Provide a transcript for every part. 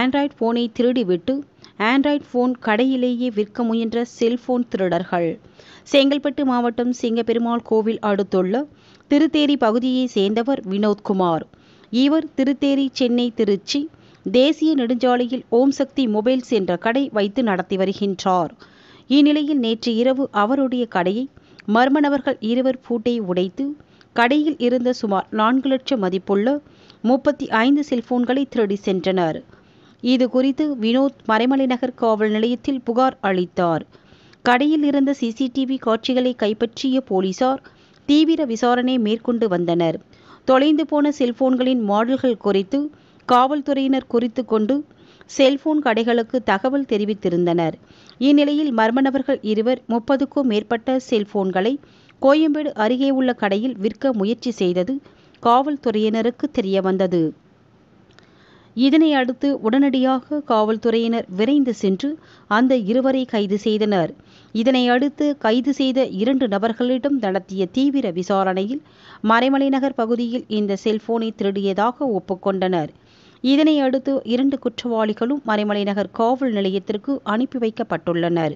Android போனை திருடிவிட்டு Android phone கடையிலேயே விற்க முயன்ற செல்போன் திருடர்கள் செங்கல்பட்டு மாவட்டம் சிங்கப்பெருமாள் கோவில் அடுத்துள்ள திருத்தேரி பகுதியை சேர்ந்தவர் வினோத்குமார் இவர் திருத்தேரி சென்னை திருச்சி தேசிய நெடுஞ்சாலையில் ஓம் சக்தி மொபைல்ஸ் என்ற கடை வைத்து நடத்தி வருகின்றார் இந்நிலையில் நேற்று இரவு அவருடைய கடையை மர்மணவர்கள் இருவர் பூட்டை உடைத்து கடையில் இருந்த சுமார் நான்கு லட்சம் மதிப்புள்ள முப்பத்தி ஐந்து செல்போன்களை திருடி சென்றனர் இது குறித்து வினோத் மறைமலைநகர் காவல் நிலையத்தில் புகார் அளித்தார் கடையில் இருந்த சிசிடிவி காட்சிகளை கைப்பற்றிய போலீசார் தீவிர விசாரணை மேற்கொண்டு வந்தனர் தொலைந்து போன செல்போன்களின் மாடல்கள் குறித்து காவல்துறையினர் குறித்து கொண்டு செல்போன் கடைகளுக்கு தகவல் தெரிவித்திருந்தனர் இந்நிலையில் மர்ம நபர்கள் இருவர் முப்பதுக்கும் மேற்பட்ட செல்போன்களை கோயம்பேடு அருகே உள்ள கடையில் விற்க முயற்சி செய்தது காவல்துறையினருக்கு தெரியவந்தது இதனை அடுத்து உடனடியாக காவல்துறையினர் விரைந்து சென்று அந்த இருவரை கைது செய்தனர் இதனை அடுத்து கைது செய்த இரண்டு நபர்களிடம் நடத்திய தீவிர விசாரணையில் மறைமலைநகர் பகுதியில் இந்த செல்போனை திருடியதாக ஒப்புக்கொண்டனர் இதனை அடுத்து இரண்டு குற்றவாளிகளும் மறைமலைநகர் காவல் நிலையத்திற்கு அனுப்பி வைக்கப்பட்டுள்ளனர்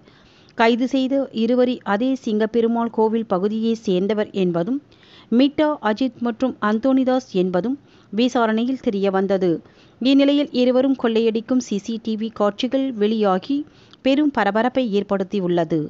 கைது செய்த இருவரி அதே சிங்கப்பெருமாள் கோவில் பகுதியை சேர்ந்தவர் என்பதும் மிட்டா அஜித் மற்றும் அந்தோனிதாஸ் என்பதும் விசாரணையில் தெரிய வந்தது இந்நிலையில் இருவரும் கொள்ளையடிக்கும் சிசிடிவி காட்சிகள் வெளியாகி பெரும் பரபரப்பை ஏற்படுத்தியுள்ளது